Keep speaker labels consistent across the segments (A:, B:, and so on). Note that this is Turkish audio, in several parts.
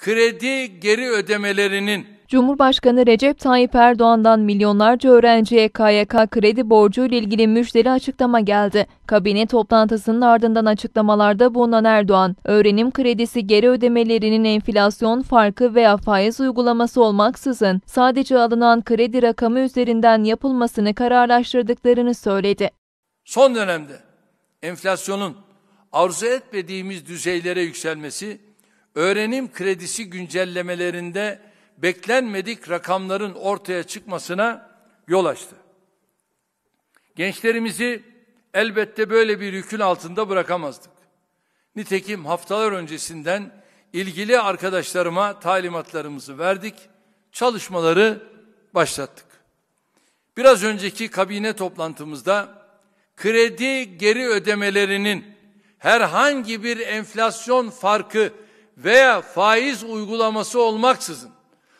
A: kredi geri ödemelerinin
B: Cumhurbaşkanı Recep Tayyip Erdoğan'dan milyonlarca öğrenciye KYK kredi borcu ile ilgili müjdeli açıklama geldi. Kabine toplantısının ardından açıklamalarda bulunan Erdoğan, öğrenim kredisi geri ödemelerinin enflasyon farkı veya faiz uygulaması olmaksızın sadece alınan kredi rakamı üzerinden yapılmasını kararlaştırdıklarını söyledi.
A: Son dönemde enflasyonun arzu etmediğimiz düzeylere yükselmesi öğrenim kredisi güncellemelerinde beklenmedik rakamların ortaya çıkmasına yol açtı. Gençlerimizi elbette böyle bir yükün altında bırakamazdık. Nitekim haftalar öncesinden ilgili arkadaşlarıma talimatlarımızı verdik, çalışmaları başlattık. Biraz önceki kabine toplantımızda kredi geri ödemelerinin herhangi bir enflasyon farkı veya faiz uygulaması olmaksızın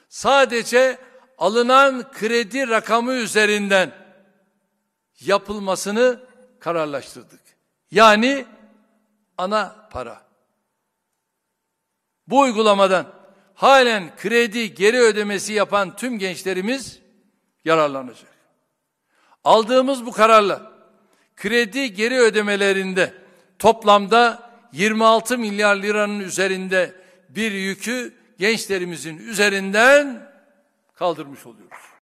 A: sadece alınan kredi rakamı üzerinden yapılmasını kararlaştırdık. Yani ana para. Bu uygulamadan halen kredi geri ödemesi yapan tüm gençlerimiz yararlanacak. Aldığımız bu kararla kredi geri ödemelerinde toplamda 26 milyar liranın üzerinde bir yükü gençlerimizin üzerinden kaldırmış oluyoruz.